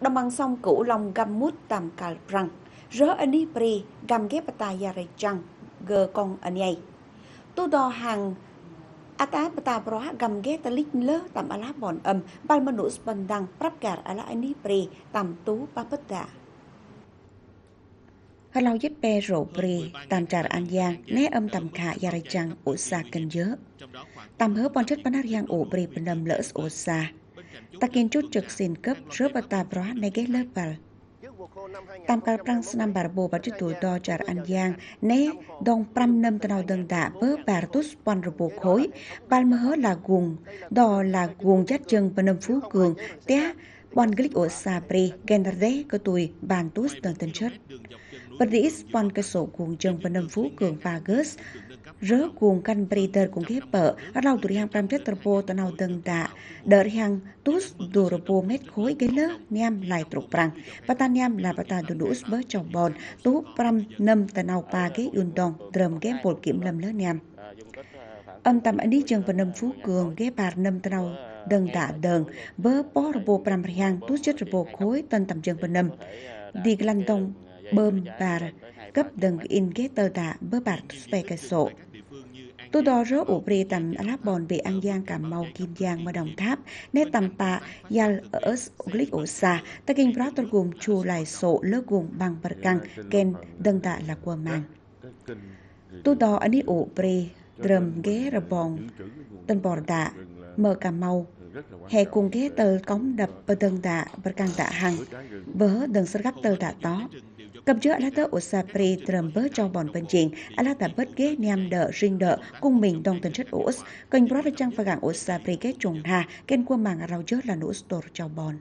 đồng bằng sông Cửu Long gầm mút tam cà răng, rớ anh đi bì găm ghép ta yà rây trăng, gờ con anh ấy. tu đo hàng Ata bata broha gam ge ta lik lơ tam ala bon âm bal manus bandang prap gar ala ani pre tam tú ba bất đạ. Hà lau dết bè rổ bì tam trà an giang né âm tam khả yà rây trăng ổ xa cân dớ. Tam hớ bon chất banar yang ổ bì bình đầm lỡ ổ xa ta takin chút trực xin cấp Roberta Bra Negay Level. Tam kal prang senam barbo batu tu dojar an yang ne dong pram nam tanau deng da bơ bar tus pan rubo khối pal mơ là gùn đò là gùn chất chân và panam phú cường té bon glic o sa pre genarde cơ tùi bàn tus deng tân chất. Bật đĩ spon cơ sổ gùn chân và panam phú cường và gus rớ cuồng căn briter cũng ghép bở rau tụi hàng pram chất trpo tao nào từng tạ đợi hàng tus đủ bộ mét khối ghế lơ niam lại trục và bata niam là bata đủ đủ bớt chồng bòn tú pram nâm tao nào ba ghế yun dong drum ghép bột kiểm lâm lơ niam âm tâm anh đi chân và nâm phú cường ghép bà nâm tao nào đừng tạ đừng bớ bó rpo pram hàng tus chất rpo khối tân tầm chân và nâm đi lăn đông bơm bà cấp đừng in ghế tờ tạ bớ bà spek sổ Tôi rớ ủ bì tầm láp bòn bị An Giang, Cà Mau, kim Giang mà Đồng Tháp, nét tầm tạ, yal ở Glích ổ xà, ta kinh brat tôi gồm chu lại sổ lớp gồm bằng vật căng, ken đơn tạ là quờ màng. Tôi đó anh ấy ủ bì, trầm ghé rờ bòn, tân bò đạ, mờ Cà Mau, hè cùng ghé tờ cống đập bờ đơn tạ, vật căng tạ hằng, vớ đơn sơ gấp tờ tạ đó. Cầm chứa Alata Osapri trầm Trumbert trong bọn vận chuyển, Alata bất ghế Niam đỡ Rinh đỡ, cùng mình đồng tần chất Os, kênh Brot trang và gạng Osapri kết trùng hà, kênh quân mạng Rau chớt là nụ Stor trong bọn.